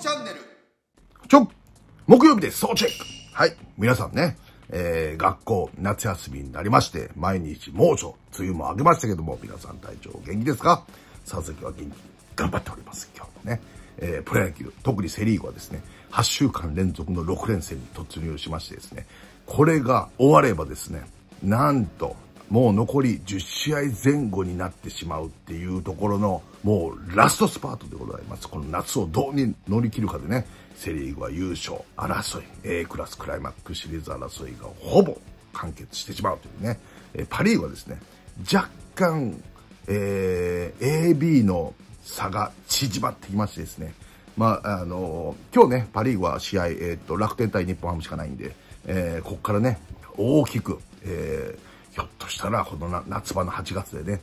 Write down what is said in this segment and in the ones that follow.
チャンネル。ちょ木曜日です。総チェックはい。皆さんね、えー、学校、夏休みになりまして、毎日猛暑、梅雨も明けましたけども、皆さん体調元気ですか佐々木は元気に頑張っております。今日もね。えー、プロ野球、特にセリーグはですね、8週間連続の6連戦に突入しましてですね、これが終わればですね、なんと、もう残り10試合前後になってしまうっていうところの、もうラストスパートでございます。この夏をどうに乗り切るかでね、セリーグは優勝争い、A クラスクライマックスシリーズ争いがほぼ完結してしまうというね、えパリーグはですね、若干、えー、AB の差が縮まってきましてですね、まあ、あのー、今日ね、パリーグは試合、えっ、ー、と、楽天対日本ハムしかないんで、えー、ここからね、大きく、えー、ひょっとしたら、この夏場の8月でね、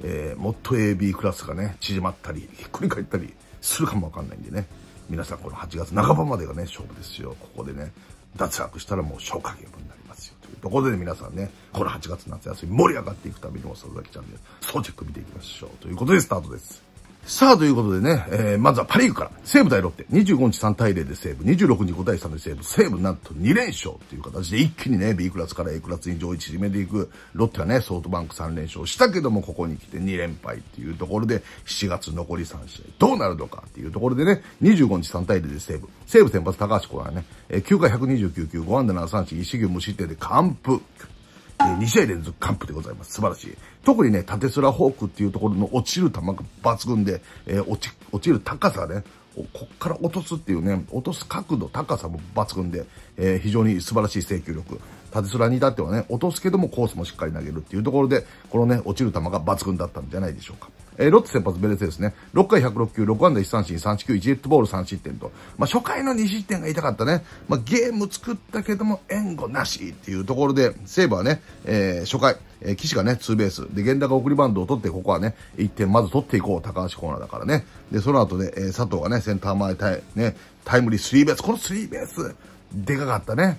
えー、もっと AB クラスがね、縮まったり、ひっくり返ったりするかもわかんないんでね、皆さんこの8月半ばまでがね、勝負ですよ。ここでね、脱落したらもう消化ゲームになりますよ。というところで皆さんね、この8月夏休み盛り上がっていくためにも、佐々木チャンネル、総チェック見ていきましょう。ということでスタートです。さあ、ということでね、えー、まずはパリーグから、西武対ロッテ、25日3対0で西武、26日5対3で西武、西武なんと2連勝という形で一気にね、B クラスから A クラスに上位縮めていく、ロッテはね、ソフトバンク3連勝したけども、ここに来て2連敗っていうところで、7月残り3試合、どうなるのかっていうところでね、25日3対0で西武、西武先発高橋子はね、9回129球、5安打7三振、1四球無失点で完封。2試合連続完封でございます。素晴らしい。特にね、縦スラホークっていうところの落ちる球が抜群で、えー、落ち、落ちる高さね、こっから落とすっていうね、落とす角度、高さも抜群で、えー、非常に素晴らしい制球力。縦スラに至ってはね、落とすけどもコースもしっかり投げるっていうところで、このね、落ちる球が抜群だったんじゃないでしょうか。えー、ロッテ先発ベレセですね。6回106球、6安打1三振、3四球、1デットボール3失点と。まあ、初回の2失点が痛かったね。まあ、ゲーム作ったけども、援護なしっていうところで、西武はね、えー、初回、えー、岸がね、ツーベース。で、源田が送りバンドを取って、ここはね、1点まず取っていこう。高橋コーナーだからね。で、その後ね、えー、佐藤がね、センター前タイ、ね、タイムリースリーベース。このスリーベース、でかかったね。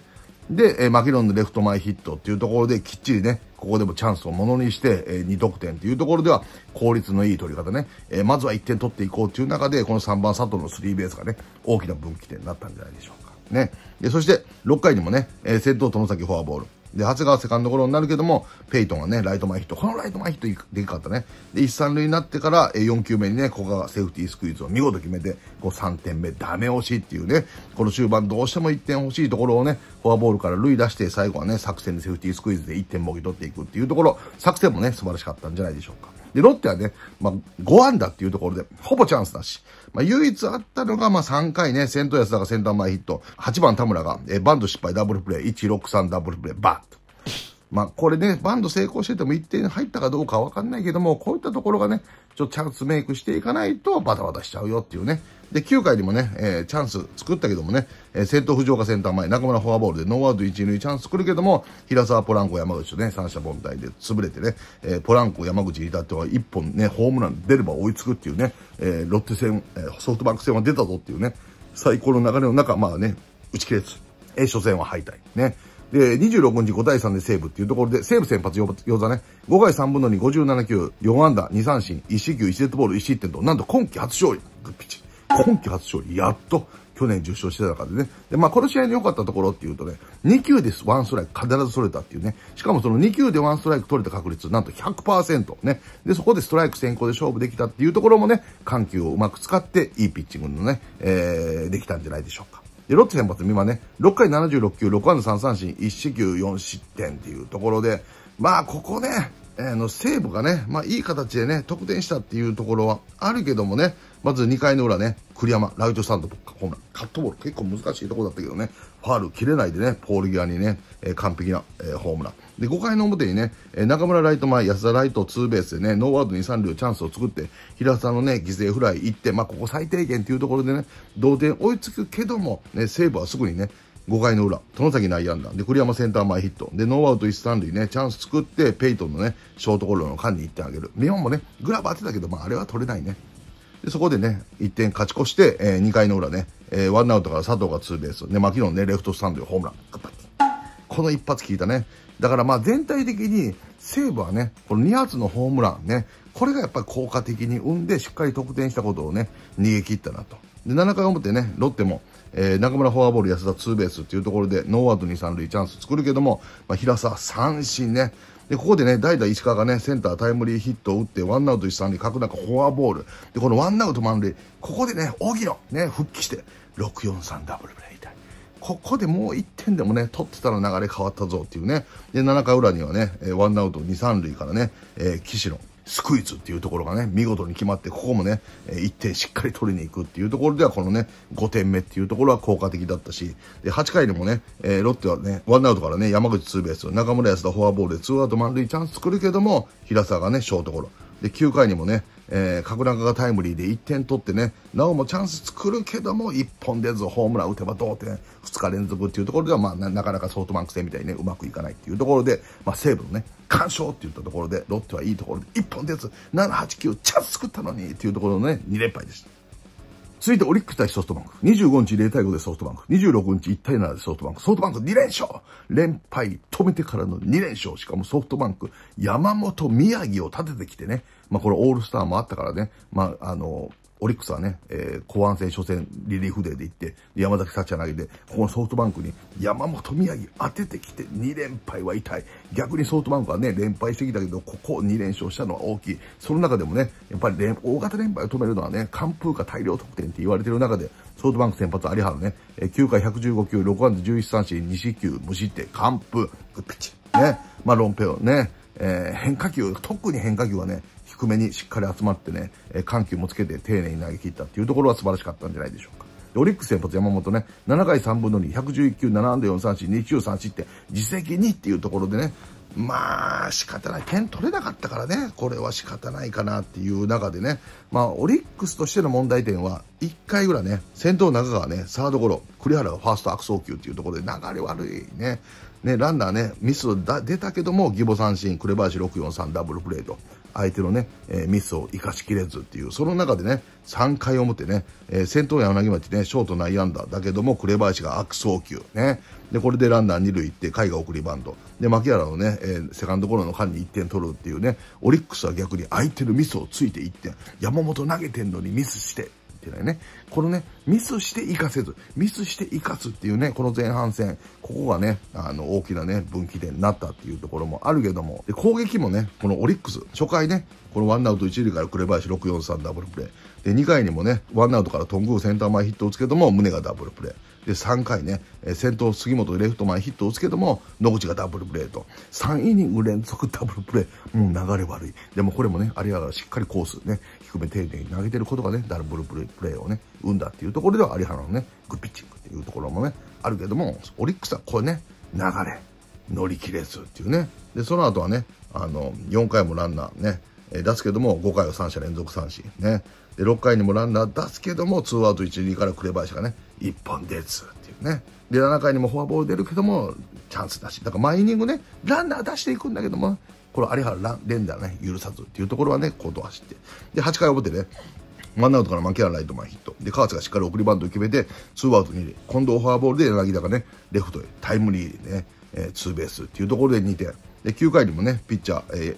で、えマキロンのレフト前ヒットっていうところできっちりね、ここでもチャンスをものにして、え2得点っていうところでは効率のいい取り方ね、えまずは1点取っていこうっていう中で、この3番佐藤のスリーベースがね、大きな分岐点になったんじゃないでしょうか。ね。で、そして6回にもね、えー、先頭殿崎フォアボール。で、長谷川セカンドゴロになるけども、ペイトンがね、ライト前ヒット、このライト前ヒットでかかったね。で、1、3塁になってから、4球目にね、ここがセーフティースクイズを見事決めて、こう3点目、ダメ押しっていうね、この終盤どうしても1点欲しいところをね、フォアボールから塁出して、最後はね、作戦でセーフティースクイズで1点もぎ取っていくっていうところ、作戦もね、素晴らしかったんじゃないでしょうか。で、ロッテはね、まあ、5安打っていうところで、ほぼチャンスだし、まあ、唯一あったのが、まあ、3回ね、先頭安田がセンター前ヒット。8番田村が、えー、バンド失敗ダブルプレイ、163ダブルプレイ、バーッと。まあ、これね、バンド成功してても1点入ったかどうかわかんないけども、こういったところがね、ちょっとチャンスメイクしていかないとバタバタしちゃうよっていうね。で、9回にもね、えー、チャンス作ったけどもね、えー、先頭藤岡センター前、中村フォアボールでノーアウト1塁チャンス作るけども、平沢ポランコ山口とね、三者凡退で潰れてね、えー、ポランコ山口に至っては1本ね、ホームラン出れば追いつくっていうね、えー、ロッテ戦、えー、ソフトバンク戦は出たぞっていうね、最高の流れの中、まあね、打ち切れず、えー、初戦は敗退。ね。で、26日5対3で西武っていうところで、西武先発用座ね、5回3分の2、57球、4安打、2三振、1四球、1デッドボール、1失点と、なんと今季初勝利。グッピチ。今季初勝利。やっと、去年受賞してた中でね。で、まあ、この試合の良かったところっていうとね、2球です。ワンストライク必ず取れたっていうね。しかもその2球でワンストライク取れた確率、なんと100%ね。で、そこでストライク先行で勝負できたっていうところもね、緩急をうまく使って、いいピッチングのね、えー、できたんじゃないでしょうか。で、ロッテ先発、今ね、6回76球、6安打3三振、1四球4失点っていうところで、まあ、ここね、えー、の西武がね、まあ、いい形でね、得点したっていうところはあるけどもね、まず2回の裏ね、栗山、ライトスタンドとか、ホームラン、カットボール、結構難しいところだったけどね、ファール切れないでね、ポール際にね、えー、完璧な、えー、ホームラン。で5回の表にね、中村ライト前、安田ライトツーベースでね、ノーアウト2、3塁チャンスを作って、平田のね、犠牲フライ行って、まあ、ここ最低限というところでね、同点追いつくけども、ね、西武はすぐにね、5回の裏、殿崎内野安打、で、栗山センター前ヒット、で、ノーアウト1、3塁ね、チャンス作って、ペイトンのね、ショートゴロの間に1点あげる。日本もね、グラブ当てたけど、まあ、あれは取れないね。で、そこでね、1点勝ち越して、えー、2回の裏ね、えー、ワンアウトから佐藤がツーベース、で、マキロンね、レフトスタンドでホームラン、この一発効いたね、だからまあ全体的に西武はね、この2発のホームランね、これがやっぱり効果的に生んで、しっかり得点したことをね、逃げ切ったなと。で、7回表ね、ロッテも、えー、中村フォアボール、安田ツーベースっていうところで、ノーアウト2、3塁チャンス作るけども、まあ、平沢三振ね。で、ここでね、代打石川がね、センタータイムリーヒットを打って、ワンアウト1、3塁、角中フォアボール。で、このワンアウト満塁、ここでね、荻野、ね、復帰して、643ダブルプレイみいここでもう1点でもね、取ってたら流れ変わったぞっていうね。で、7回裏にはね、ワンアウト2、3塁からね、えー、岸のスクイズっていうところがね、見事に決まって、ここもね、1点しっかり取りに行くっていうところでは、このね、5点目っていうところは効果的だったし、で、8回にもね、えー、ロッテはね、ワンアウトからね、山口ツーベース、中村安田フォアボールでツーアウト満塁チャンス作るけども、平沢がね、ショートゴロ。で、9回にもね、えー、角中がタイムリーで1点取ってね、なおもチャンス作るけども、1本出ずホームラン打てば同点、2日連続っていうところでは、まあ、なかなかソフトバンク戦みたいにね、うまくいかないっていうところで、まあ、西武のね、干渉って言ったところで、ロッテはいいところで、1本出ず、7、8、9、チャンス作ったのにっていうところのね、2連敗でした。続いてオリックス対ソフトバンク。25日0対5でソフトバンク。26日1対7でソフトバンク。ソフトバンク2連勝連敗止めてからの2連勝。しかもソフトバンク、山本宮城を立ててきてね、まあ、これオールスターもあったからね、まあ、あの、オリックスはね、えー、公安戦初戦リリーフデーで行って、山崎幸也投げで、ここのソフトバンクに山本宮城当ててきて2連敗は痛い。逆にソフトバンクはね、連敗してきたけど、ここ2連勝したのは大きい。その中でもね、やっぱり連大型連敗を止めるのはね、完封か大量得点って言われてる中で、ソフトバンク先発有原ね、え9回115球、6安打11三振、2四球、無失点、完封、ピチね、まあ、論評ペね、えー、変化球、特に変化球はね、低めにしっかり集まってね、え緩急もつけて丁寧に投げ切ったっていうところは素晴らしかったんじゃないでしょうか。オリックス先発山本ね、7回3分の2、111球、7安打4三振、2球3振って、自責2っていうところでね、まあ、仕方ない。点取れなかったからね、これは仕方ないかなっていう中でね、まあ、オリックスとしての問題点は、1回ぐらいね、先頭中川ね、サードゴロ、栗原はファースト悪送球っていうところで流れ悪いね。ね、ランナーね、ミス出たけども、義母三振、紅林643ダブルプレーと。相手のね、えー、ミスを生かしきれずっていう、その中でね、3回表ね、えー、先頭柳町ね、ショート内安打だけども、紅林が悪送球ね。で、これでランナー2塁行って、海が送りバント。で、牧原のね、えー、セカンドゴロの間に1点取るっていうね、オリックスは逆に相手のミスをついて1点、山本投げてんのにミスしてけいね。このね、ミスして生かせず、ミスして生かすっていうね、この前半戦、ここがね、あの、大きなね、分岐点になったっていうところもあるけども、で、攻撃もね、このオリックス、初回ね、このワンアウト1塁から紅林643ダブルプレー。で、2回にもね、ワンアウトから頓宮センター前ヒットを打つけども、胸がダブルプレー。で、3回ね、え先頭杉本レフト前ヒットを打つけども、野口がダブルプレーと、3イニング連続ダブルプレー。うん、流れ悪い。でもこれもね、ありながしっかりコースね、め丁寧に投げてることがね、ダルブルプレーをね、生んだっていうところでは、有原のね、グッピッチングっていうところもね、あるけども、オリックスはこれね、流れ、乗り切れずっていうね。で、その後はね、あの、4回もランナーね、出すけども、5回は3者連続三振ね。で、6回にもランナー出すけども、ツーアウト1、2から紅林がね、1本出ずっていうね。で、7回にもフォアボール出るけども、チャンスだし。だから毎イニングね、ランナー出していくんだけども、この有原連打ね、許さずっていうところはね、コート走って。で、8回表ね、ワンアウトから牧原ライト前ヒット。で、カーツがしっかり送りバントを決めて、ツーアウト2塁。今度フォアボールで柳田がね、レフトへタイムリーでね、えー、ツーベースっていうところで2点。で、9回にもね、ピッチャー、えー、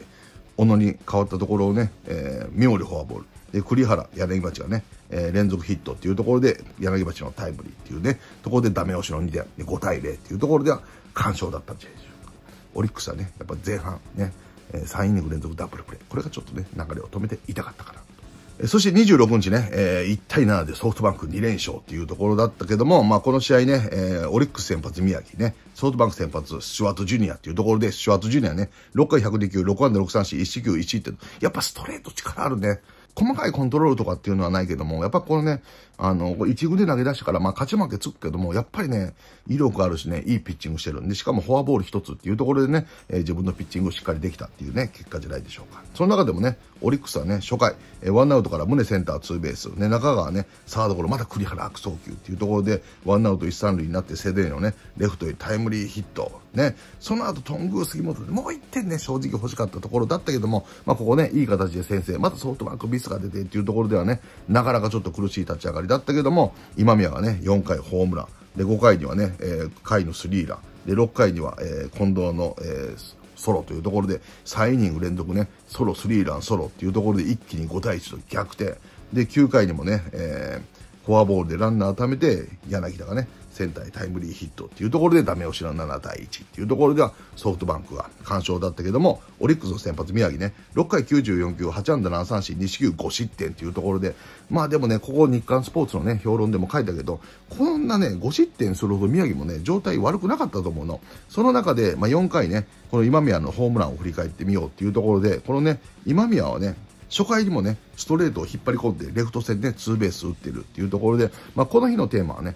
小野に変わったところをね、えー、妙利フォアボール。で、栗原、柳町がね、えー、連続ヒットっていうところで、柳町のタイムリーっていうね、ところでダメ押しの2点。で、5対0っていうところでは、完勝だったんじゃないでしょうか。オリックスはね、やっぱ前半ね、え3イニング連続ダブルプレー。これがちょっとね、流れを止めていたかったかなと。そして26日ね、え1対7でソフトバンク2連勝っていうところだったけども、まあこの試合ね、えオリックス先発宮城ね、ソフトバンク先発スチュワートジュニアっていうところで、スチュワートジュニアね、6回102球、6安打6三振、1四球1って、やっぱストレート力あるね。細かいコントロールとかっていうのはないけども、やっぱこのね、あの、一軍で投げ出してから、まあ、勝ち負けつくけども、やっぱりね、威力あるしね、いいピッチングしてるんで、しかもフォアボール一つっていうところでね、えー、自分のピッチングをしっかりできたっていうね、結果じゃないでしょうか。その中でもね、オリックスはね、初回、えー、ワンアウトから宗センターツーベース、ね、中川ね、サードゴロ、また栗原悪送球っていうところで、ワンアウト一三塁になって、セデーのね、レフトへタイムリーヒット、ね、その後、頓宮杉本でもう一点ね、正直欲しかったところだったけども、まあ、ここね、いい形で先生、またソフトバンクミスが出てっていうところではね、なかなかちょっと苦しい立ち上がりだったけども、今宮がね、4回ホームラン。で、5回にはね、えー、回のスリーラン。で、6回には、えー、近藤の、えー、ソロというところで、3イニング連続ね、ソロ、スリーラン、ソロっていうところで一気に5対1と逆転。で、9回にもね、えー、フォアボールでランナーを貯めて、柳田がね、センタイムリーヒットっていうところでダメ押しの7対1っていうところではソフトバンクが完勝だったけども、オリックスの先発宮城ね、6回94球、8安打7三振、西球5失点っていうところで、まあでもね、ここ日刊スポーツのね、評論でも書いたけど、こんなね、5失点するほど宮城もね、状態悪くなかったと思うの。その中で、まあ4回ね、この今宮のホームランを振り返ってみようっていうところで、このね、今宮はね、初回にもね、ストレートを引っ張り込んで、レフト線でツーベース打ってるっていうところで、まあ、この日のテーマはね、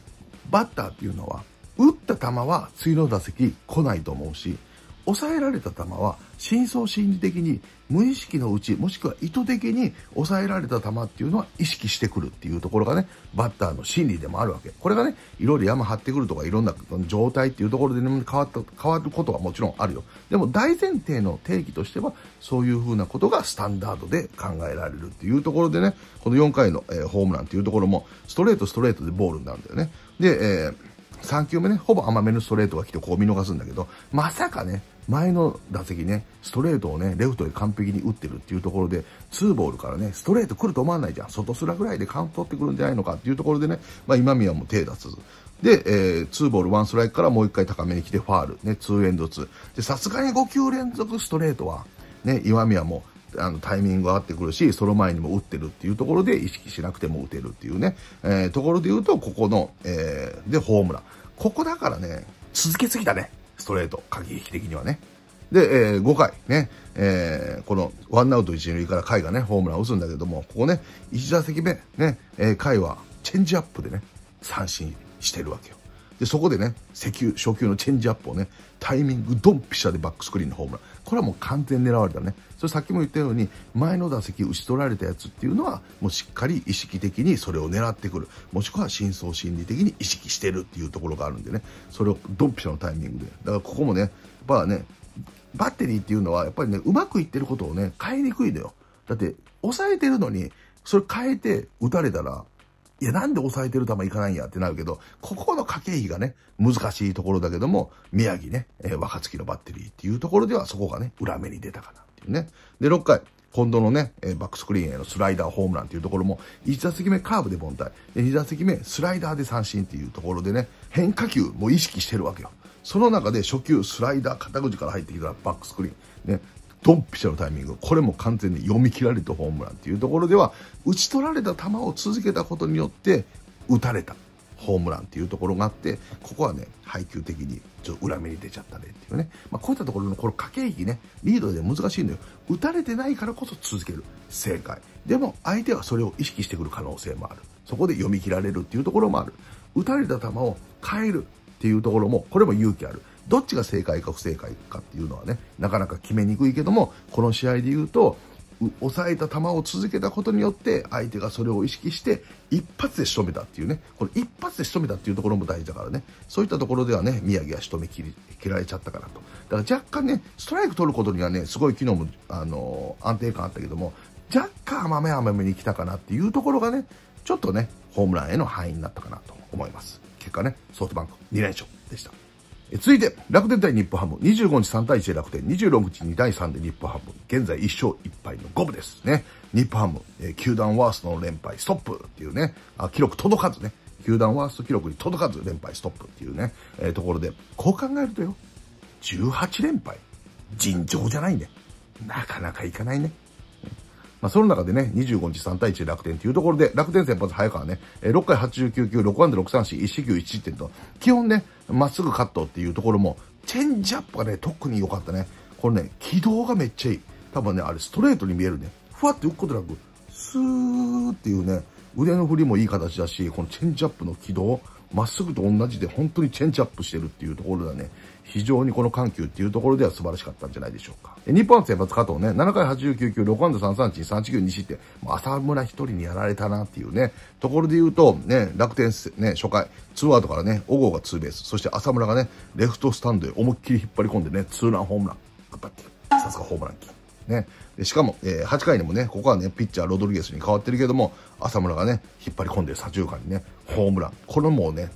バッターっていうのは打った球は次の打席来ないと思うし抑えられた球は深層心理的に無意識のうちもしくは意図的に抑えられた球っていうのは意識してくるっていうところがねバッターの心理でもあるわけこれがねいろいろ山張ってくるとかいろんな状態っていうところで、ね、変わった変わることはもちろんあるよでも大前提の定義としてはそういうふうなことがスタンダードで考えられるっていうところでねこの4回の、えー、ホームランっていうところもストレートストレートでボールになるんだよねで、えー3球目ね、ほぼ甘めのストレートが来てこう見逃すんだけど、まさかね、前の打席ね、ストレートをね、レフトへ完璧に打ってるっていうところで、ツーボールからね、ストレート来ると思わないじゃん。外すらぐらいでカウント取ってくるんじゃないのかっていうところでね、まあ今宮も手出す。で、えー、ツーボールワンストライクからもう一回高めに来てファール、ね、ツーエンドツー。で、さすがに5球連続ストレートは、ね、今宮もあのタイミング合ってくるし、その前にも打ってるっていうところで意識しなくても打てるっていうね、えー、ところで言うと、ここの、えー、で、ホームラン。ここだからね、続けすぎたね。ストレート、過激的にはね。で、えー、5回ね、えー、このワンアウト一塁から甲斐がね、ホームランを打つんだけども、ここね、1打席目、ね、えー、甲斐はチェンジアップでね、三振してるわけよ。で、そこでね、石油、初球のチェンジアップをね、タイミングドンピシャでバックスクリーンのホームラン。これはもう完全に狙われたね。それさっきも言ったように、前の打席打ち取られたやつっていうのは、もうしっかり意識的にそれを狙ってくる。もしくは真相心理的に意識してるっていうところがあるんでね、それをドンピシャのタイミングで。だからここもね、やっぱね、バッテリーっていうのは、やっぱりね、うまくいってることをね、変えにくいのよ。だって、抑えてるのに、それ変えて打たれたら、いや、なんで抑えてる球いかないんやってなるけど、ここの駆け引きがね、難しいところだけども、宮城ね、えー、若月のバッテリーっていうところでは、そこがね、裏目に出たかなっていうね。で、6回、今度のね、えー、バックスクリーンへのスライダーホームランっていうところも、1打席目カーブで凡退、で2打席目スライダーで三振っていうところでね、変化球も意識してるわけよ。その中で初球スライダー肩口から入ってきたらバックスクリーン、ね、ドンピシャのタイミング、これも完全に読み切られたホームランっていうところでは、打ち取られた球を続けたことによって打たれたホームランっていうところがあってここはね配球的にちょっと裏目に出ちゃったねっていうね、まあ、こういったところのこの駆け引きねリードで難しいのよ打たれてないからこそ続ける正解でも相手はそれを意識してくる可能性もあるそこで読み切られるっていうところもある打たれた球を変えるっていうところもこれも勇気あるどっちが正解か不正解かっていうのはねなかなか決めにくいけどもこの試合で言うと抑えた球を続けたことによって相手がそれを意識して一発で仕留めたっていうねこれ一発で仕留めたっていうところも大事だからねそういったところではね宮城は仕留めきり切られちゃったかなとだから若干ねストライク取ることにはねすごい昨日も、あのー、安定感あったけども若干甘め甘めに来たかなっていうところがねちょっとねホームランへの範囲になったかなと思います結果ねソフトバンク2連勝でした続いて、楽天対日本ハム。25日3対1で楽天、26日2対3で日本ハム。現在1勝1敗の5分ですね。日本ハム、えー、球団ワーストの連敗ストップっていうね、あ記録届かずね。球団ワースト記録に届かず連敗ストップっていうね、えー、ところで、こう考えるとよ、18連敗。尋常じゃないね。なかなかいかないね。まあ、その中でね、25日3対1楽天というところで、楽天先発早川ね、6回89球、6安打6三振、1四球1失点と、基本ね、まっすぐカットっていうところも、チェンジアップがね、特に良かったね。これね、軌道がめっちゃいい。多分ね、あれストレートに見えるね。ふわって浮くことなく、スーっていうね、腕の振りもいい形だし、このチェンジアップの軌道、まっすぐと同じで本当にチェンジアップしてるっていうところだね、非常にこの緩急っていうところでは素晴らしかったんじゃないでしょうか。日本は先発加藤ね、7回89球、6安打3三振、3九球2失う浅村一人にやられたなっていうね、ところで言うと、ね、楽天ね、初回、ツーアウトからね、小郷がツーベース、そして浅村がね、レフトスタンドへ思いっきり引っ張り込んでね、ツーランホームラン、やっぱさすがホームランキー。ね、しかも、えー、8回にもね、ここはね、ピッチャーロドリゲスに変わってるけども、浅村がね、引っ張り込んで左中間にね、ホームラン。これもね、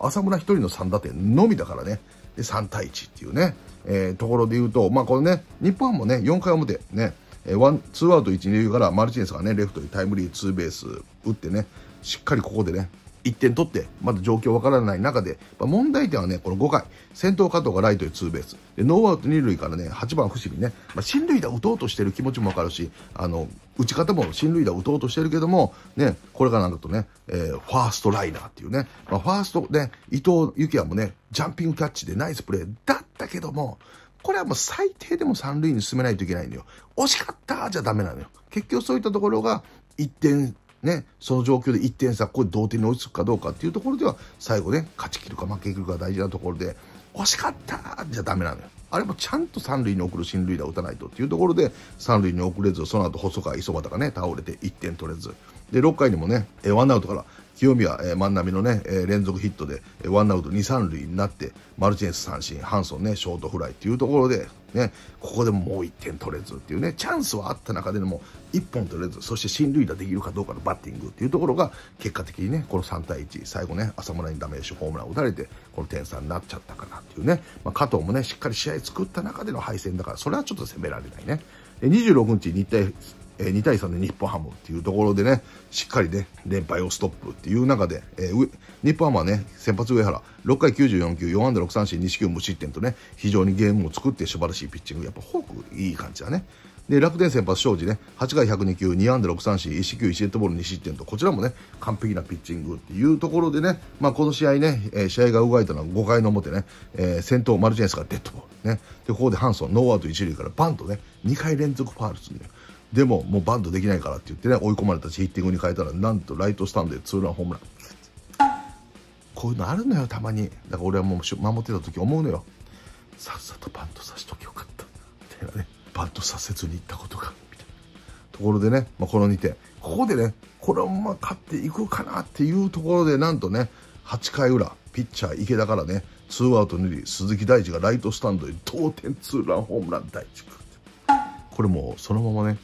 浅村一人の3打点のみだからね、で3対1っていうね、えー、ところで言うと、まあこのね、日本もね、4回表ね、えー、ワン、ツーアウト1、2塁からマルチネスがね、レフトにタイムリーツーベース打ってね、しっかりここでね、1点取って、まだ状況わからない中で、まあ、問題点はね、この5回、先頭加藤がライトへツーベース、でノーアウト2塁からね、8番伏見ね、まあ、進塁打打とうとしてる気持ちもわかるし、あの、打ち方も進塁打打とうとしてるけども、ね、これがなんだとね、えー、ファーストライナーっていうね、まあ、ファーストね、伊藤幸也もね、ジャンピングキャッチでナイスプレーだったけども、これはもう最低でも三塁に進めないといけないんだよ。惜しかったじゃダメなのよ。結局そういったところが1点ね、その状況で1点差、これ同点に追いつくかどうかっていうところでは、最後ね、勝ちきるか負けきるか大事なところで、惜しかったじゃダメなのよ。あれもちゃんと三塁に送る進塁打を打たないとっていうところで、三塁に送れず、その後細川、磯端がね、倒れて1点取れず。で、6回にもね、ワンアウトから清宮、万波のね、連続ヒットで、ワンアウト2、三塁になって、マルチンス三振、ハンソンね、ショートフライっていうところで、ね、ここでもう1点取れずっていうね、チャンスはあった中でも、1本取れず、そして進塁打できるかどうかのバッティングっていうところが、結果的にね、この3対1、最後ね、浅村にダメージホームラン打たれて、この点差になっちゃったかなっていうね、まあ、加藤もね、しっかり試合作った中での敗戦だから、それはちょっと攻められないね。26日、日体、え2対3で日本ハムっていうところでね、しっかりね、連敗をストップっていう中で、えー、日本ハムはね、先発上原、6回94球、4安打6三振、2四球無失点とね、非常にゲームを作って素晴らしいピッチング、やっぱフォークいい感じだね。で楽天先発庄司ね8回102球2安打6三振1四球1デッドボール2失点とこちらもね完璧なピッチングっていうところでね、まあ、この試合ね、えー、試合が動いたのは5回の表ね、えー、先頭マルチンスがデッドボールねでここでハンソンノーアウト1塁からバンとね2回連続ファールするんだよでももうバントできないからって言ってね追い込まれたしヒッティングに変えたらなんとライトスタンドでツーランホームランこういうのあるのよたまにだから俺はもう守ってた時思うのよさっさとバントさせときよかったみたねバッとせずに行ったことが、みたいなところでね、まあ、この2点。ここでね、これをま勝っていくかなっていうところで、なんとね、8回裏、ピッチャー池田からね、ツーアウト2塁、鈴木大地がライトスタンドへ同点ツーランホームラン大地君。これもそのままね、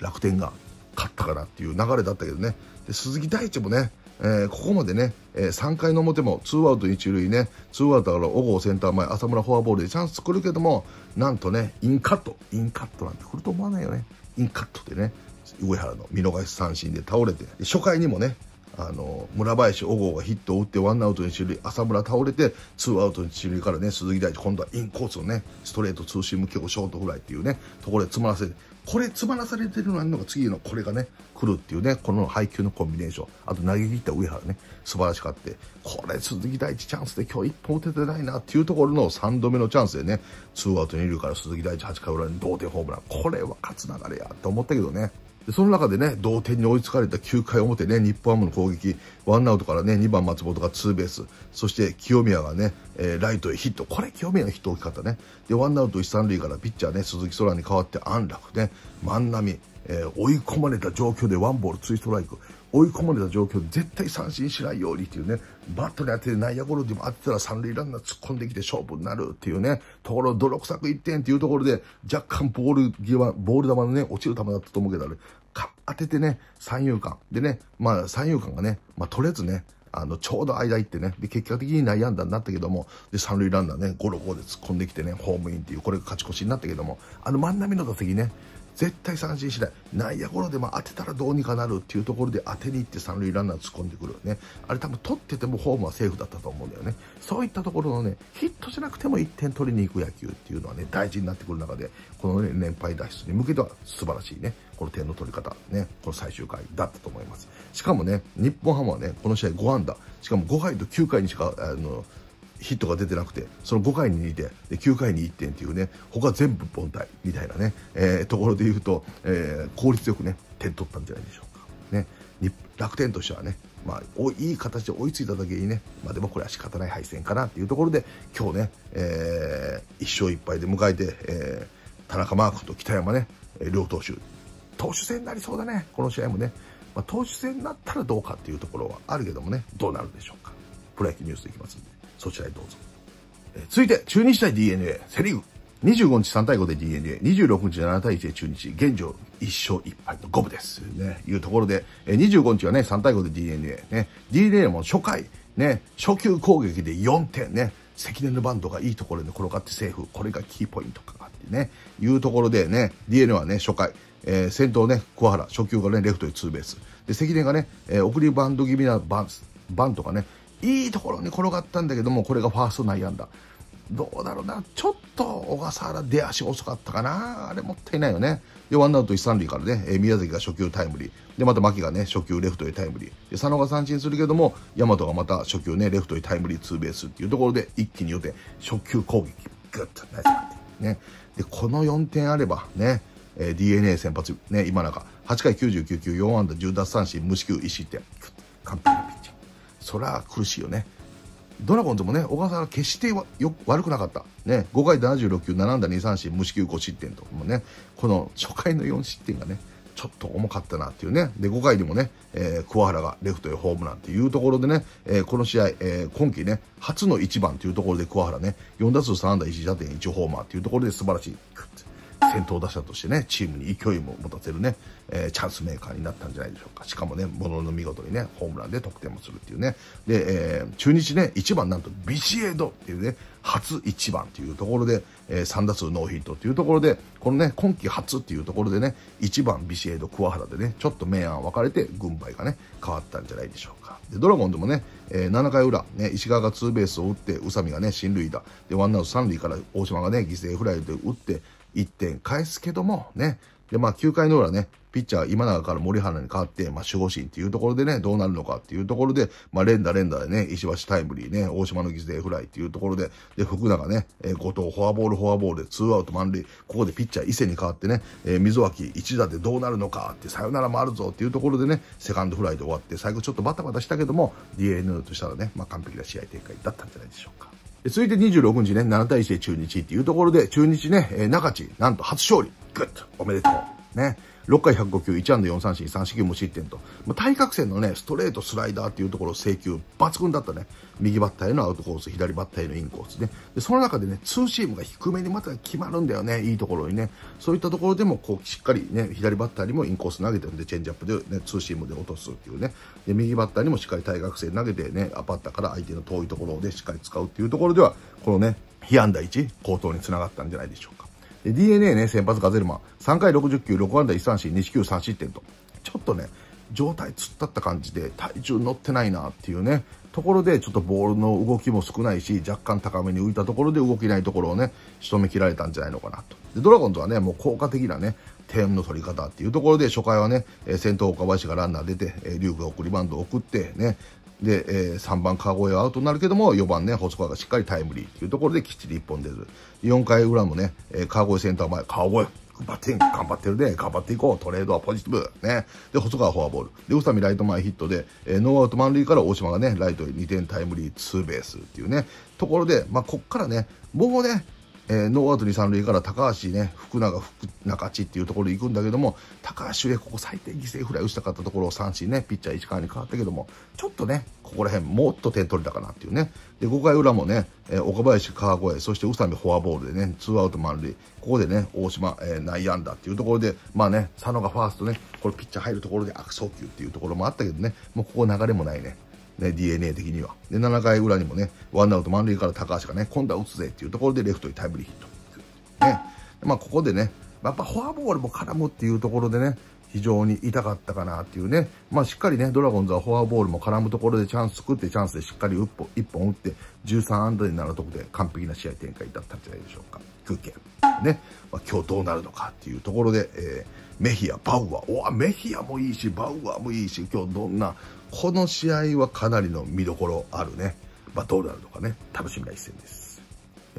楽天が勝ったかなっていう流れだったけどね、で鈴木大地もね、えー、ここまでね、えー、3回の表もツーアウト一塁ねツーアウトから小郷センター前浅村フォアボールでチャンス作るけどもなんとねインカットインカットなんて来ると思わないよねインカットでね上原の見逃し三振で倒れて初回にもねあの村林小郷がヒットを打ってワンアウト一塁浅村倒れてツーアウト一塁からね鈴木大地今度はインコースのねストレートツーシーム強ショートフライっていうねところで詰まらせてこれ、詰まらされてるのあるのが次のこれがね、来るっていうね、この配球のコンビネーション。あと投げ切った上原ね、素晴らしかって、これ、鈴木大地チャンスで今日一本打ててないなっていうところの3度目のチャンスでね、ツーアウト2塁から鈴木大地8回裏に同点ホームラン。これは勝つ流れやと思ったけどね。でその中でね、同点に追いつかれた9回表ね、日本ハムの攻撃、ワンアウトからね、2番松本がツーベース、そして清宮がね、えー、ライトへヒット、これ清宮のヒット大きかったね。で、ワンアウト一三塁からピッチャーね、鈴木空に代わって安楽ね、万波、えー、追い込まれた状況でワンボールツーストライク。追い込まれた状況で絶対三振しないようにっていうね、バットに当てて内野ゴロでも当てたら三塁ランナー突っ込んできて勝負になるっていうね、ところ泥臭く1点っていうところで若干ボール際、ボール球のね、落ちる球だったと思うけど、あれ、か、当ててね、三遊間。でね、まあ三遊間がね、まあとりあえずね、あの、ちょうど間行ってね、で、結果的に悩んだんだったけども、で、三塁ランナーね、ゴロゴロで突っ込んできてね、ホームインっていう、これが勝ち越しになったけども、あの真ん中の打席ね、絶対三振しない。内野ゴロでも当てたらどうにかなるっていうところで当てに行って三塁ランナー突っ込んでくるよね。あれ多分取っててもホームはセーフだったと思うんだよね。そういったところのね、ヒットじゃなくても1点取りに行く野球っていうのはね、大事になってくる中で、このね、連敗脱出に向けては素晴らしいね、この点の取り方、ね、この最終回だったと思います。しかもね、日本ハムはね、この試合5安打、しかも5回と9回にしか、あの、ヒットが出てなくてその5回に2点で9回に1点というね他全部凡退みたいなね、えー、ところで言うと、えー、効率よくね点取ったんじゃないでしょうか。ね、楽天としてはね、まあ、いい形で追いついただけにね、まあ、でもこれは仕方ない敗戦かなっていうところで今日ね、えー、1勝1敗で迎えて、えー、田中マークと北山ね両投手投手戦になりそうだねこの試合もね、まあ、投手戦になったらどうかっていうところはあるけどもねどうなるでしょうかプロ野球ニュースいきますんで。そちらへどうぞ。え続いて、中日対 DNA、セリーグ。25日3対5で DNA、26日7対1で中日、現状1勝1敗の五分です。ね、いうところで、え25日はね、3対5で DNA、ね、DNA も初回、ね、初級攻撃で4点ね、関根のバンドがいいところで転がってセーフ、これがキーポイントかなってね、いうところでね、DNA はね、初回、えー、先頭ね、桑原、初球がね、レフトでツーベース。で、関根がね、えー、送りバンド気味なバンバンとかね、いいところに転がったんだけども、これがファースト内野安打。どうだろうな、ちょっと小笠原出足遅かったかな、あれもったいないよね。で、ワンアウト一三塁からね、えー、宮崎が初球タイムリー。で、また牧がね、初球レフトへタイムリー。で、佐野が三振するけども、大和がまた初球ね、レフトへタイムリーツーベースっていうところで、一気にって、初球攻撃、グッとナイスね。で、この4点あれば、ね、えー、DNA 先発、ね、今中、8回99球、4安打10奪三振、無四球1失点。完璧なピッチ。そは苦しいよね。ドラゴンズもね、小川さんは決してよ悪くなかった。ね、5回76球、7安打2三振、無四球5失点と。もね、この初回の4失点がね、ちょっと重かったなっていうね。で、5回でもね、えー、桑原がレフトへホームランっていうところでね、えー、この試合、えー、今季ね、初の1番というところで桑原ね、4打数3安打1打点1ホーマーっていうところで素晴らしい。先頭打者としてねチームに勢いも持たせるね、えー、チャンスメーカーになったんじゃないでしょうかしかもねものの見事にねホームランで得点もするっていうねで、えー、中日ね1番なんとビシエドっていうね初1番というところで、えー、3打数ノーヒットというところでこのね今季初っていうところでね1番ビシエド桑原でねちょっと明暗分かれて軍配がね変わったんじゃないでしょうかでドラゴンでもね、えー、7回裏、ね、石川がツーベースを打って宇佐美がね進塁打でワンアウト3塁から大島がね犠牲フライで打って1点返すけども、ね。で、まあ、9回の裏ね、ピッチャー今永から森原に変わって、まあ、守護神っていうところでね、どうなるのかっていうところで、まあ、連打連打でね、石橋タイムリーね、大島の犠牲フライっていうところで、で、福永ね、えー、後藤フォアボールフォアボールで2アウト満塁、ここでピッチャー伊勢に変わってね、えー、溝脇一打でどうなるのかって、さよならもあるぞっていうところでね、セカンドフライで終わって、最後ちょっとバタバタしたけども、DNA としたらね、まあ、完璧な試合展開だったんじゃないでしょうか。続いて26日ね、7対1で中日っていうところで、中日ね、中地、なんと初勝利。グッと、おめでとう。ね。6回105球、1安打4三振、3四球無失点と、まあ、対角線のね、ストレート、スライダーっていうところ、制球抜群だったね。右バッターへのアウトコース、左バッターへのインコースね。で、その中でね、ツーシームが低めにまた決まるんだよね、いいところにね。そういったところでも、こう、しっかりね、左バッターにもインコース投げてるんで、チェンジアップでね、ツーシームで落とすっていうね。で、右バッターにもしっかり対角線投げてね、アパッタから相手の遠いところでしっかり使うっていうところでは、このね、被安打1、高投につながったんじゃないでしょうか。DNA ね、先発ガゼルマン、3回60球、6安打1三振、2 9球3失点と、ちょっとね、状態突っ立った感じで体重乗ってないなっていうね、ところでちょっとボールの動きも少ないし、若干高めに浮いたところで動けないところをね、仕留めきられたんじゃないのかなと。で、ドラゴンズはね、もう効果的なね、点の取り方っていうところで初回はね、え先頭岡林がランナー出て、えリュが送りバンドを送ってね、で、えー、3番川越はアウトになるけども、4番ね、細川がしっかりタイムリーというところできっちり1本出ず、4回裏もね、えー、川越センター前、川越、バッティング頑張ってるで、頑張っていこう、トレードはポジティブ、ね。で、細川フォアボール。で、宇佐美ライト前ヒットで、えー、ノーアウト満塁から大島がね、ライトへ2点タイムリーツーベースっていうね、ところで、まあ、こっからね、もうね、えー、ノーアウトに三塁から高橋ね、福永、福中地っていうところに行くんだけども、高橋へここ最低犠牲フライ打ちたかったところを三振ね、ピッチャー石川に変わったけども、ちょっとね、ここら辺もっと点取れたかなっていうね。で、5回裏もね、えー、岡林、川越、そして宇佐美フォアボールでね、ツーアウト満塁、ここでね、大島、えー、内安打っていうところで、まあね、佐野がファーストね、これピッチャー入るところで悪送球っていうところもあったけどね、もうここ流れもないね、ね、DNA 的には。で、7回裏にもね、ワンアウト満塁から高橋がね、今度は打つぜっていうところでレフトにタイムリーヒット。ね。まあ、ここでね、やっぱフォアボールも絡むっていうところでね、非常に痛かったかなっていうね。まあ、しっかりね、ドラゴンズはフォアボールも絡むところでチャンス作って、チャンスでしっかり1本 ,1 本打って、13安打になるところで完璧な試合展開だったんじゃないでしょうか。空気ね。まあ、今日どうなるのかっていうところで、えー、メヒア、バウアー。おメヒアもいいし、バウアーもいいし、今日どんなこの試合はかなりの見どころあるね。まあ、どうなるのかね、楽しみな一戦です。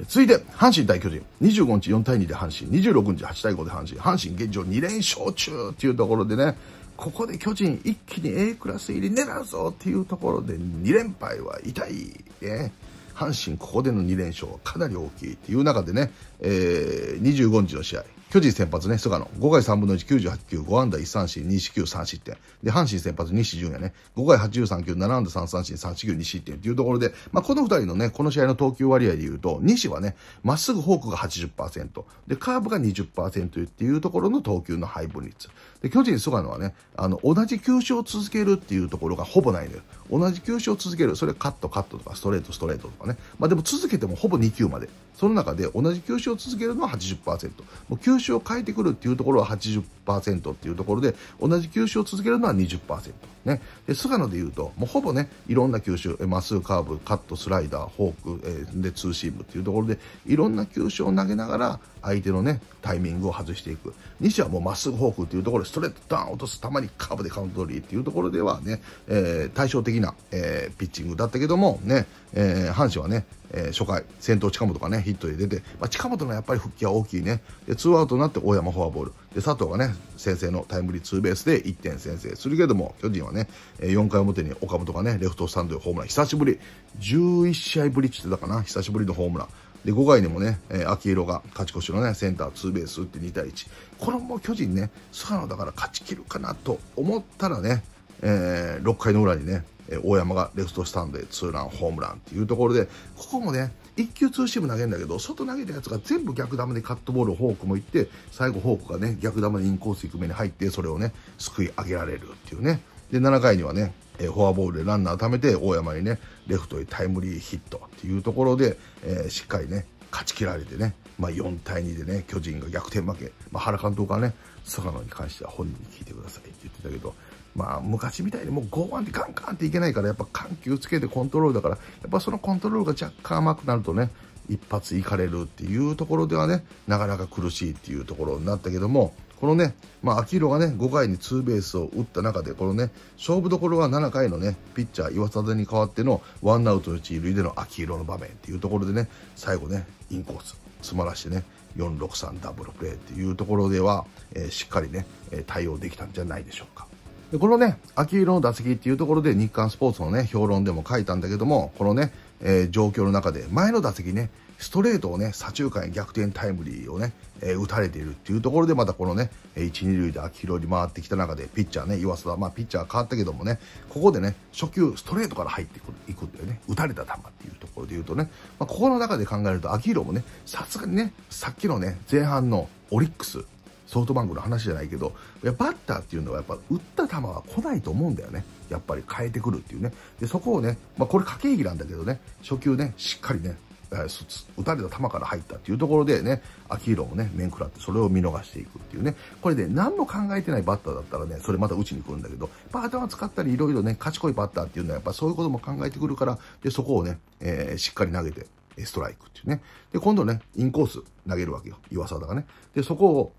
続いて、阪神対巨人。25日4対2で阪神、26日8対5で阪神、阪神現状2連勝中っていうところでね、ここで巨人一気に A クラス入り狙うぞっていうところで2連敗は痛い。ね、阪神ここでの2連勝はかなり大きいっていう中でね、えー、25日の試合、巨人先発ね、菅野。5回3分の1、98球、5安打1三振、2四球、3失点。で、阪神先発、西純也ね。5回83球、7安打3三振、3四球、2失点というところで、まあ、この2人のね、この試合の投球割合で言うと、西はね、まっすぐフォークが80%、で、カーブが20%っていうところの投球の配分率。で、巨人菅野はね、あの、同じ球種を続けるっていうところがほぼないのよ。同じ球種を続ける。それカット、カットとか、ストレート、ストレートとかね。まあ、でも続けてもほぼ2球まで。その中で同じ球種を続けるのは80%。もう球球種を変えてくるっていうところは80%っていうところで、同じ球種を続けるのは20%。ね。で、菅野で言うと、もうほぼね、いろんな球種、まっすぐ、カーブ、カット、スライダー、フォーク、えー、で、ツーシームっていうところで、いろんな球種を投げながら、相手のね、タイミングを外していく。西はもうまっすぐ、フォークっていうところで、ストレート、ダウン落とす、たまにカーブでカウントリりっていうところではね、えー、対照的な、えー、ピッチングだったけども、ね、えー、阪神はね、えー、初回、先頭近本がね、ヒットで出て、まあ、近本のやっぱり復帰は大きいね。で、ツーアウトになって大山フォアボール。で、佐藤がね、先制のタイムリーツーベースで1点先制するけども、巨人はね、4回表に岡本がね、レフトスタンドでホームラン、久しぶり、11試合ぶりって言ってたかな、久しぶりのホームラン。で、5回にもね、えー、秋色が勝ち越しのね、センターツーベース打って2対1。これも巨人ね、菅野だから勝ちきるかなと思ったらね、えー、6回の裏にね、え大山がレフトスタンドでツーランホームランっていうところで、ここもね、1球ツーシーム投げるんだけど、外投げたやつが全部逆球でカットボール、フォークもいって、最後フォークがね、逆球でインコースいく目に入って、それをね、すくい上げられるっていうね。で、7回にはね、えフォアボールでランナー貯めて、大山にね、レフトへタイムリーヒットっていうところで、えー、しっかりね、勝ち切られてね、まあ、4対2でね、巨人が逆転負け、まあ、原監督はね、菅野に関しては本人に聞いてくださいって言ってたけど、まあ、昔みたいにもう剛腕でガンガンっていけないから、やっぱ緩急つけてコントロールだから、やっぱそのコントロールが若干甘くなるとね、一発いかれるっていうところではね、なかなか苦しいっていうところになったけども、このね、まあ、秋広がね、5回にツーベースを打った中で、このね、勝負どころは7回のね、ピッチャー岩貞に代わってのワンアウト一塁での秋広の場面っていうところでね、最後ね、インコース、詰まらしてね、463ダブルプレーっていうところでは、えー、しっかりね、対応できたんじゃないでしょうか。でこのね、秋色の打席っていうところで日刊スポーツのね、評論でも書いたんだけども、このね、えー、状況の中で前の打席ね、ストレートをね、左中間へ逆転タイムリーをね、えー、打たれているっていうところで、またこのね、1、2塁で秋広に回ってきた中で、ピッチャーね、岩佐は、まあピッチャー変わったけどもね、ここでね、初球ストレートから入ってくる、いくんだよね、打たれた球っていうところで言うとね、まあ、ここの中で考えると、秋広もね、さすがにね、さっきのね、前半のオリックス、ソフトバンクの話じゃないけど、バッターっていうのはやっぱ打った球は来ないと思うんだよね。やっぱり変えてくるっていうね。で、そこをね、まあ、これ駆け引きなんだけどね、初球ね、しっかりね、打たれた球から入ったっていうところでね、秋色もね、面食らってそれを見逃していくっていうね。これで、何も考えてないバッターだったらね、それまた打ちに来るんだけど、パートナー使ったりいろいろね、賢いバッターっていうのはやっぱそういうことも考えてくるから、で、そこをね、えー、しっかり投げて、ストライクっていうね。で、今度ね、インコース投げるわけよ。岩沢がね。で、そこを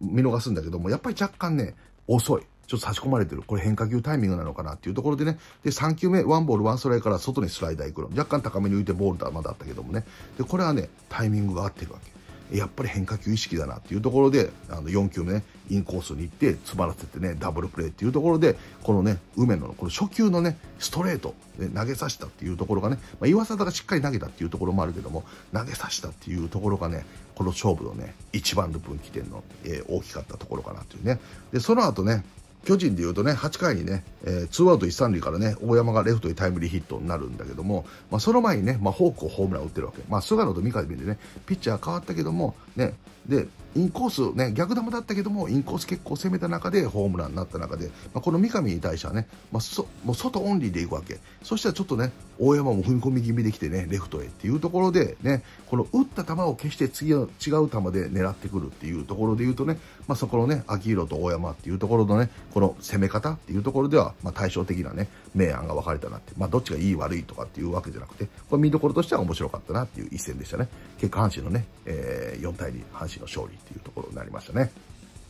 見逃すんだけども、やっぱり若干ね、遅い。ちょっと差し込まれてる。これ変化球タイミングなのかなっていうところでね。で、3球目、ワンボール、ワンストライクから外にスライダー行くの。若干高めに浮いてボールだ、まだあったけどもね。で、これはね、タイミングが合ってるわけ。やっぱり変化球意識だなっていうところであの4球目ねインコースに行って詰まらせてねダブルプレーっていうところでこのね梅野のこの初球のねストレートで投げさせたっていうところがね、まあ、岩貞がしっかり投げたっていうところもあるけども投げさせたっていうところがねこの勝負のね一番の分岐点の、えー、大きかったところかなというねでその後ね巨人でいうとね、8回にね、えー、ツーアウト1、3塁からね、大山がレフトにタイムリーヒットになるんだけども、まあ、その前にね、まあ、フォークをホームラン打ってるわけ。まあ、菅野と三上でね、ピッチャー変わったけども、ね、でインコース、ね、逆球だったけどもインコース結構攻めた中でホームランになった中で、まあ、この三上に対してはね、まあ、そもう外オンリーでいくわけそしたらちょっとね大山も踏み込み気味できてねレフトへっていうところで、ね、この打った球を決して次の違う球で狙ってくるっていうところで言うとね、まあ、そこのね秋広と大山っていうところのねこの攻め方っていうところでは、まあ、対照的なね明暗が分かれたなって、まあ、どっちがいい悪いとかっていうわけじゃなくてこれ見どころとしては面白かったなっていう一戦でしたね結果阪神のね、えー、4対阪神の勝利ていうところになりましたね。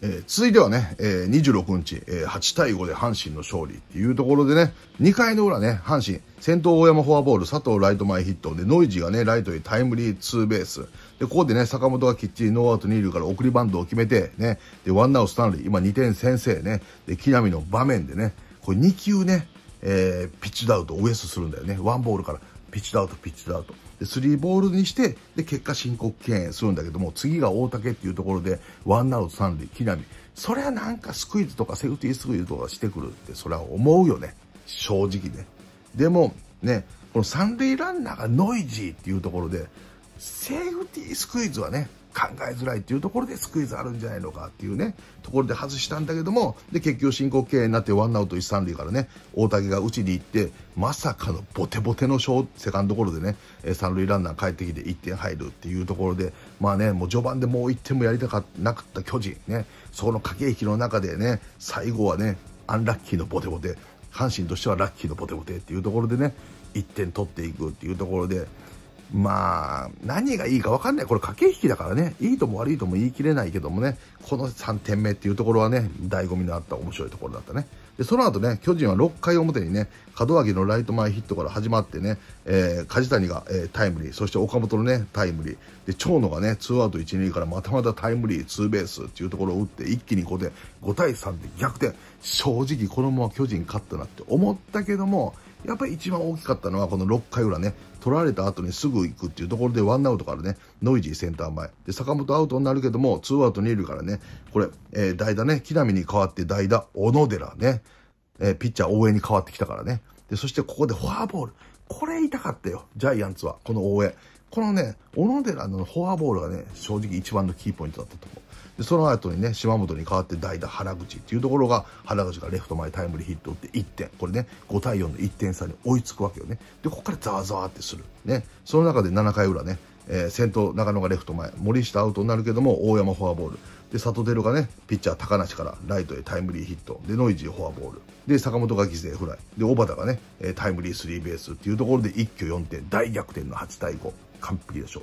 えー、続いてはね、えー、26日、えー、8対5で阪神の勝利っていうところでね、2回の裏ね、阪神、先頭大山フォアボール、佐藤ライト前ヒットで、ノイジーがね、ライトへタイムリーツーベース。で、ここでね、坂本がきっちりノーアウト2塁から送りバンドを決めて、ね、で、ワンアウトスタンリー、今2点先制ね、で、木浪の場面でね、これ2球ね、えー、ピッチダウト、ウエストするんだよね。ワンボールから、ピッチダウト、ピッチダウト。で、3ボールにして、で、結果申告敬遠するんだけども、次が大竹っていうところで、ワンアウト三塁、木浪。そりゃなんかスクイズとかセーフティースクイズとかしてくるって、それは思うよね。正直ね。でも、ね、この三塁ランナーがノイジーっていうところで、セーフティースクイズはね、考えづらいっていうところでスクイズあるんじゃないのかっていうね、ところで外したんだけども、で、結局申告敬遠になってワンアウト一三塁からね、大竹が打ちに行って、まさかのボテボテのシセカンドゴロでね、三塁ランナー帰ってきて1点入るっていうところで、まあね、もう序盤でもう1点もやりたかなかった巨人ね、そこの駆け引きの中でね、最後はね、アンラッキーのボテボテ、阪神としてはラッキーのボテボテっていうところでね、1点取っていくっていうところで、まあ、何がいいか分かんない。これ駆け引きだからね、いいとも悪いとも言い切れないけどもね、この3点目っていうところはね、醍醐味のあった面白いところだったね。で、その後ね、巨人は6回表にね、門脇のライト前ヒットから始まってね、えー、梶谷が、えー、タイムリー、そして岡本のね、タイムリー、で、長野がね、2アウト1、2からまたまたタイムリー、ツーベースっていうところを打って、一気にここで5対3で逆転。正直このまま巨人勝ったなって思ったけども、やっぱり一番大きかったのはこの6回裏ね、取られた後にすぐ行くっていうところでワンアウトからね、ノイジーセンター前。で、坂本アウトになるけども、ツーアウト2いるからね、これ、えー、代打ね、木浪に代わって代打、小野寺ね、えー、ピッチャー応援に変わってきたからね。で、そしてここでフォアボール。これ痛かったよ、ジャイアンツは、この応援。このね、小野寺のフォアボールがね、正直一番のキーポイントだったと思う。でその後にね島本に代わって代打原口っていうところが原口がレフト前タイムリーヒット打って1点これね5対4の1点差に追いつくわけよねでここからざわざわってするねその中で7回裏ね、えー、先頭中野がレフト前森下アウトになるけども大山フォアボールで里輝がねピッチャー高梨からライトへタイムリーヒットでノイジーフォアボールで坂本が犠牲フライで小畑がねタイムリースリーベースっていうところで一挙4点大逆転の8対5完璧でしょ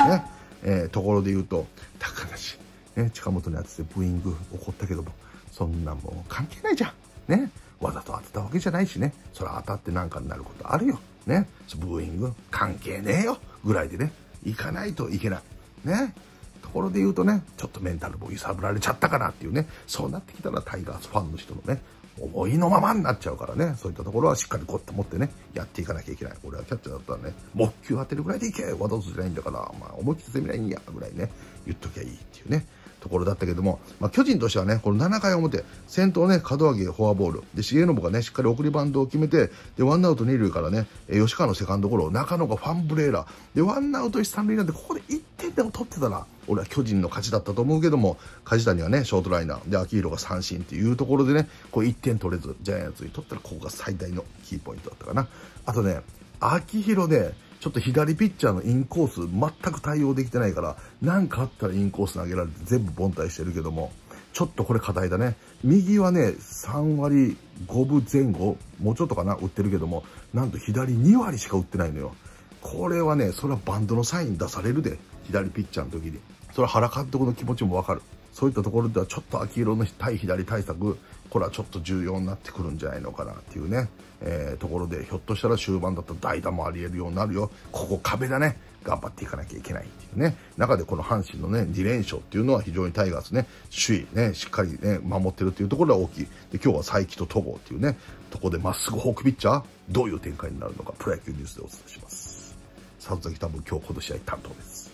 うねえー、ところで言うと高梨ね、近本のやつでブーイング起こったけども、そんなもう関係ないじゃん。ね。わざと当てたわけじゃないしね。それ当たってなんかになることあるよ。ね。ブーイング関係ねえよ。ぐらいでね、行かないといけない。ね。ところで言うとね、ちょっとメンタルも揺さぶられちゃったかなっていうね、そうなってきたらタイガースファンの人のね、思いのままになっちゃうからね、そういったところはしっかりこって持ってね、やっていかなきゃいけない。俺はキャッチャーだったらね、目球当てるぐらいでいけわざとじゃないんだから、まあ思い切って攻めりゃいいんや、ぐらいね、言っときゃいいっていうね。ところだったけども、まあ、巨人としてはねこの7回表先頭ね門脇フォアボールで重信がねしっかり送りバントを決めてでワンアウト二塁からね吉川のセカンドゴロ中野がファンブレーラーでワンアウト一三塁なんでここで1点でも取ってたら俺は巨人の勝ちだったと思うけども梶谷はねショートライナーで秋広が三振っていうところでねこう1点取れずジャイアンツに取ったらここが最大のキーポイントだったかなあとね秋広で、ねちょっと左ピッチャーのインコース全く対応できてないから、何かあったらインコース投げられて全部凡退してるけども、ちょっとこれ課題だね。右はね、3割5分前後、もうちょっとかな、打ってるけども、なんと左2割しか打ってないのよ。これはね、それはバンドのサイン出されるで。左ピッチャーの時に。それは原監督の気持ちもわかる。そういったところではちょっと秋色の対左対策、これはちょっと重要になってくるんじゃないのかなっていうね、えー、ところで、ひょっとしたら終盤だと代打もあり得るようになるよ。ここ壁だね。頑張っていかなきゃいけないっていうね。中でこの阪神のね、2連勝っていうのは非常にタイガースね、首位ね、しっかりね、守ってるっていうところは大きい。で、今日は佐伯と戸郷っていうね、とこでまっすぐホークピッチャー、どういう展開になるのか、プロ野球ニュースでお伝えします。佐々木多分今日この試合担当です。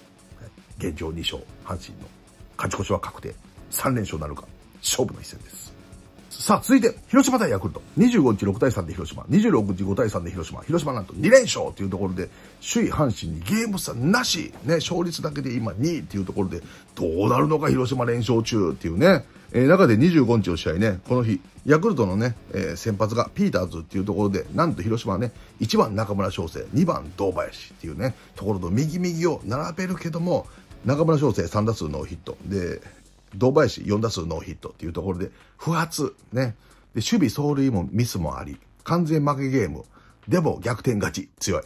現状2勝、阪神の勝ち越しは確定。3連勝なるか、勝負の一戦です。さあ、続いて、広島対ヤクルト。25日6対3で広島。26日5対3で広島。広島なんと2連勝というところで、首位阪神にゲーム差なし。ね、勝率だけで今2位っていうところで、どうなるのか広島連勝中っていうね。えー、中で25日の試合ね、この日、ヤクルトのね、えー、先発がピーターズっていうところで、なんと広島はね、1番中村翔成、2番堂林っていうね、ところと右右を並べるけども、中村翔成3打数ノーヒット。で、堂林4打数ノーヒットっていうところで、不発。ね。で、守備走塁もミスもあり、完全負けゲーム。でも逆転勝ち。強い。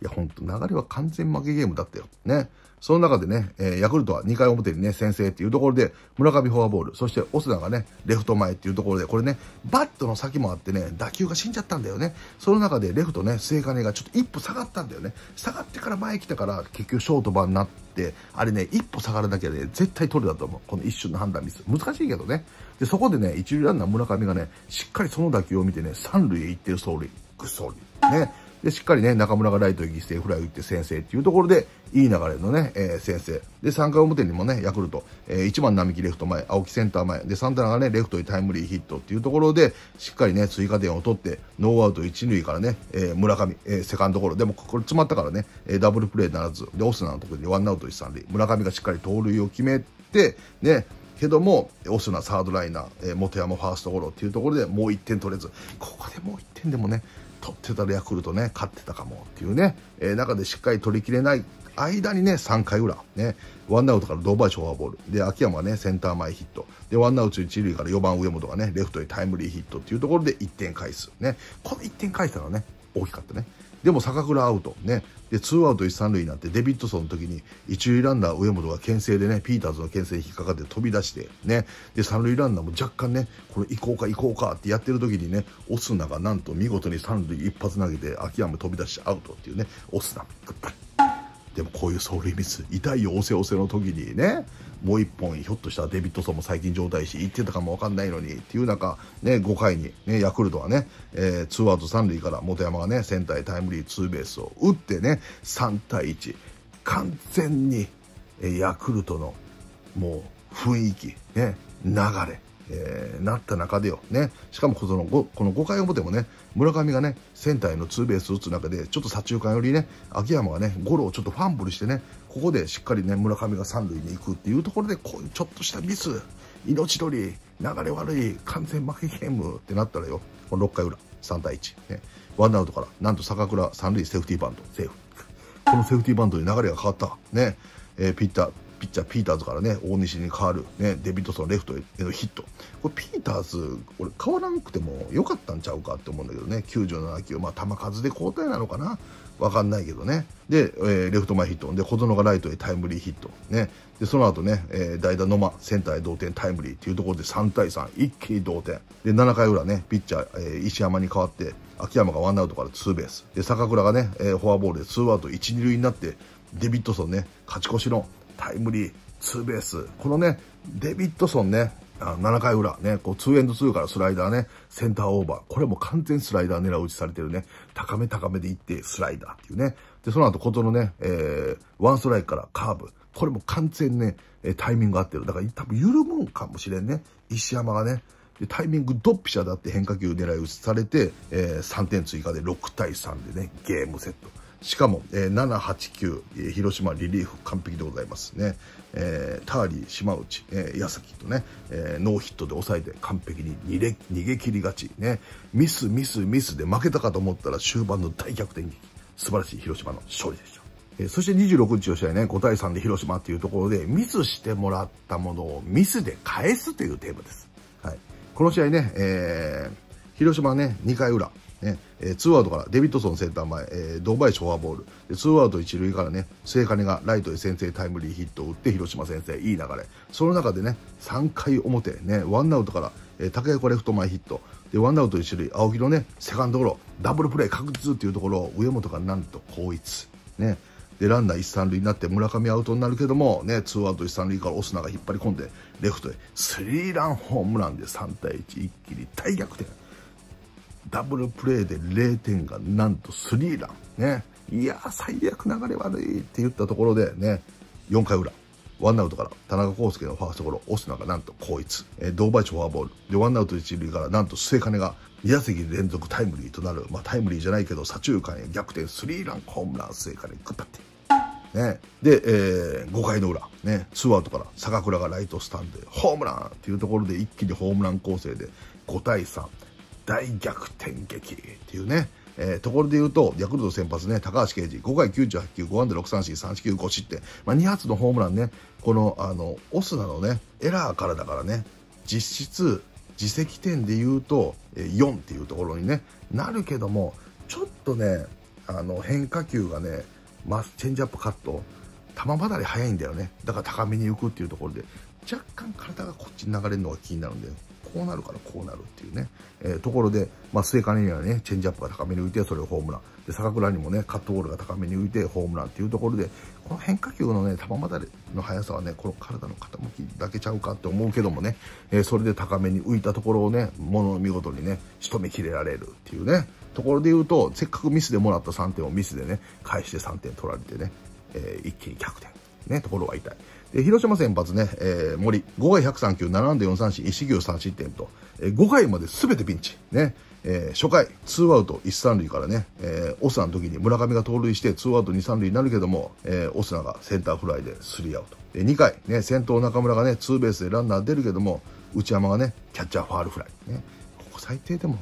いや、ほんと、流れは完全負けゲームだったよ。ね。その中でね、えー、ヤクルトは2回表にね、先制っていうところで、村上フォアボール、そしてオスナがね、レフト前っていうところで、これね、バットの先もあってね、打球が死んじゃったんだよね。その中でレフトね、末金がちょっと一歩下がったんだよね。下がってから前来たから、結局ショート版になって、あれね、一歩下がらなきゃね、絶対取れたと思う。この一瞬の判断ミス。難しいけどね。で、そこでね、一塁ランナー村上がね、しっかりその打球を見てね、三塁へ行ってる走塁。そう。リ。ね。で、しっかりね、中村がライトに犠牲フライ打って先制っていうところで、いい流れのね、えー、先制。で、3回表にもね、ヤクルト、えー、1番並木レフト前、青木センター前、で、サンタナがね、レフトにタイムリーヒットっていうところで、しっかりね、追加点を取って、ノーアウト1塁からね、えー、村上、えー、セカンドゴロ。でも、これ詰まったからね、えー、ダブルプレーならず、で、オスナのところでワンアウト1、3塁、村上がしっかり盗塁を決めて、ね、けども、オスナサードライナー、えー、本山ファーストゴロっていうところでもう1点取れず、ここでもう1点でもね、取ってたらヤクルトね、勝ってたかもっていうね、えー、中でしっかり取りきれない間にね、3回裏、ね、ワンアウトから堂林フォアボール、で、秋山はね、センター前ヒット、で、ワンアウト1塁から4番上本がね、レフトへタイムリーヒットっていうところで1点返す。ね、この1点返したのはね、大きかったね。でも坂倉アウトねで2アウト1、3塁になってデビッドソンの時に1塁ランナー上本が牽制でねピーターズの牽制に引っかかって飛び出してねで3塁ランナーも若干ねこれ行こうか行こうかってやってる時にねオスナがなんと見事に3塁一発投げて秋山飛び出してアウトっていうねオスナがでもこういう走塁ミス痛いよおせおせの時にねもう1本ひょっとしたらデビッドソンも最近状態し言ってたかも分かんないのにっていう中、ね、5回に、ね、ヤクルトはね、えー、アウト三塁から元山がねセンターへタイムリーツーベースを打ってね3対1完全にヤクルトのもう雰囲気、ね、流れえー、なった中でよ、ね、しかもこの 5, この5回表もね、村上がね、センターへのツーベース打つ中で、ちょっと左中間よりね、秋山がね、ゴロをちょっとファンブルしてね、ここでしっかりね、村上が三塁に行くっていうところで、こういうちょっとしたミス、命取り、流れ悪い、完全負けゲームってなったらよ、この6回裏、3対1、ね、ワンアウトから、なんと坂倉三塁セーフティーバント、セーフ。このセーフティーバントに流れが変わった。ね、えー、ピッター、ピッチャーピーターズからね大西に変わる、ね、デビッドソンレフトへのヒットこれピーターズ俺変わらんくても良かったんちゃうかって思うんだけどね97球まあ球数で交代なのかな分かんないけどねで、えー、レフト前ヒットで小園がライトへタイムリーヒット、ね、でその後ね、えー、代打野間センターへ同点タイムリーというところで3対3一気に同点で7回裏ねピッチャー、えー、石山に代わって秋山がワンアウトからツーベースで坂倉がね、えー、フォアボールでツーアウト一二塁になってデビッドソンね勝ち越しのタイムリー、ツーベース。このね、デビッドソンね、7回裏ね、こう2エンド2からスライダーね、センターオーバー。これも完全スライダー狙う打ちされてるね。高め高めでいってスライダーっていうね。で、その後ことのね、えー、ワンストライクからカーブ。これも完全ね、タイミング合ってる。だから多分緩むんかもしれんね。石山がね。でタイミングドッピシャだって変化球狙い打ちされて、えー、3点追加で6対3でね、ゲームセット。しかも、えー、789、えー、広島リリーフ完璧でございますね、えー、ターリー、島内、えー、矢崎とね、えー、ノーヒットで抑えて完璧に逃げ逃げ切りがち、ね、ミス、ミス、ミスで負けたかと思ったら終盤の大逆転劇素晴らしい広島の勝利でした。えー、そして26日の試合ね、5対3で広島っていうところで、ミスしてもらったものをミスで返すというテーマです。はい。この試合ね、えー、広島ね、2回裏、ねえー、アウトからデビッドソンセンター前、えー、堂林フォアボールでーアウト一塁からね末金がライトへ先制タイムリーヒットを打って広島先生いい流れその中でね3回表ねワンアウトから、えー、竹岡レフト前ヒットでワンアウト一塁青木のねセカンドゴロダブルプレー確実っていうところを上本がなんと後逸ねでランナー一三塁になって村上アウトになるけどもねツーアウト一三塁からオスナが引っ張り込んでレフトへスリーランホームランで3対1一気に大逆転ダブルプレーで0点がなんとスリーラン。ね。いやー、最悪流れ悪いって言ったところでね、4回裏。ワンアウトから田中康介のファーストゴロ、オスナがなんとこいつ、えー、堂チフォアボール、で、ワンアウト一塁からなんと末金が2打席連続タイムリーとなる、まあタイムリーじゃないけど、左中間へ逆転スリーラン、ホームラン、末金、グッパって。ね、で、えー、5回の裏、ね、ツーアウトから坂倉がライトスタンドでホームランっていうところで一気にホームラン構成で5対3。大逆転劇っていうね、えー、ところで言うと、ヤクルト先発ね、高橋奎二、5回98球、5安打6三振、3四球5失点、まあ、2発のホームランね、この、あの、オスナのね、エラーからだからね、実質、自責点で言うと、えー、4っていうところに、ね、なるけども、ちょっとね、あの変化球がね、マスチェンジアップカット、球離れ早いんだよね。だから高めに浮くっていうところで、若干体がこっちに流れるのが気になるんだよ。こうなるからこうなるっていうね、えー、ところで、まあ、末金にはね、チェンジアップが高めに浮いて、それをホームラン。で、坂倉にもね、カットボールが高めに浮いて、ホームランっていうところで、この変化球のね、球まだれの速さはね、この体の傾きだけちゃうかって思うけどもね、えー、それで高めに浮いたところをね、もの見事にね、仕留めきれられるっていうね、ところで言うと、せっかくミスでもらった3点をミスでね、返して3点取られてね、えー、一気に逆転。ね、ところは痛い。え広島先発ね、えー、森、5回103球、7安打4三振、1球3失点と、えー、5回まで全てピンチ。ね。えー、初回、ツーアウト1、三塁からね、えー、オスナの時に村上が盗塁して、ツーアウト2、三塁になるけども、えー、オスナがセンターフライでスリーアウト。え2回、ね、先頭中村がね、ツーベースでランナー出るけども、内山がね、キャッチャーファールフライ。ね。ここ最低でも、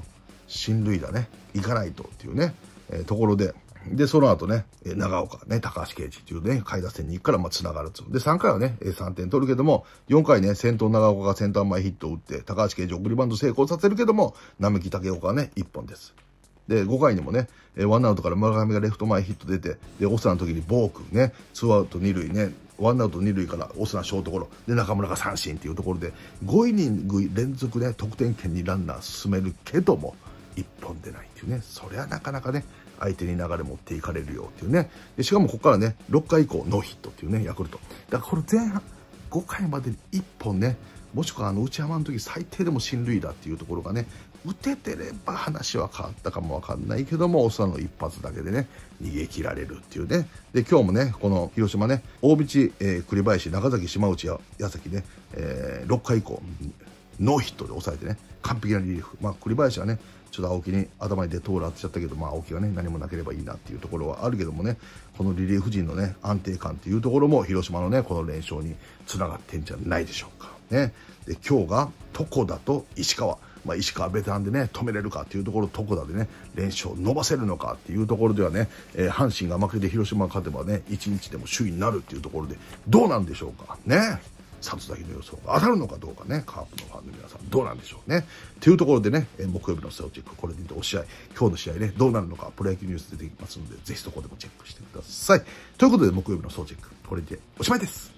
進塁打ね、行かないとっていうね、えー、ところで、で、その後ね、長岡、ね、高橋圭一っていうね、下位打線に行くから、まあ、繋がるつで、3回はね、3点取るけども、4回ね、先頭長岡がセンター前ヒットを打って、高橋圭一送りバント成功させるけども、並木竹岡はね、1本です。で、5回にもね、ワンアウトから村上がレフト前ヒット出て、で、オスナの時にボークね、ツーアウト2塁ね、ワンアウト2塁からオスナショートゴロ、で、中村が三振っていうところで、5イニング連続で得点圏にランナー進めるけども、1本出ないっていうね、それはなかなかね、相手に流れ持っていかれるよっていうね。でしかもここからね、6回以降ノーヒットっていうね、ヤクルト。だからこれ前半、5回までに1本ね、もしくはあの内山の時最低でも進塁打っていうところがね、打ててれば話は変わったかもわかんないけども、オスナの一発だけでね、逃げ切られるっていうね。で、今日もね、この広島ね、大道、えー、栗林、中崎、島内、矢崎ね、えー、6回以降、ノーヒットで抑えてね、完璧なリリーフ。まあ、栗林はね、ちょっと青木に頭にデトール当てちゃったけど、まあ青木がね、何もなければいいなっていうところはあるけどもね、このリリーフ陣のね、安定感っていうところも、広島のね、この連勝につながってんじゃないでしょうか。ね。で、今日が床田と石川。まあ、石川ベテランでね止めれるかていうところ床田でね連勝伸ばせるのかっていうところではね、えー、阪神が負けて広島が勝てばね1日でも首位になるっていうところでどうなんでしょうかね。里崎の予想が当たるのかどうかね、カープのファンの皆さん、どうなんでしょうね。というところでね、木曜日のセオチェック、これにてお試合、今日の試合ね、どうなるのか、プロ野球ニュース出てきますので、ぜひそこでもチェックしてください。ということで、木曜日のセオチェック、これでおしまいです。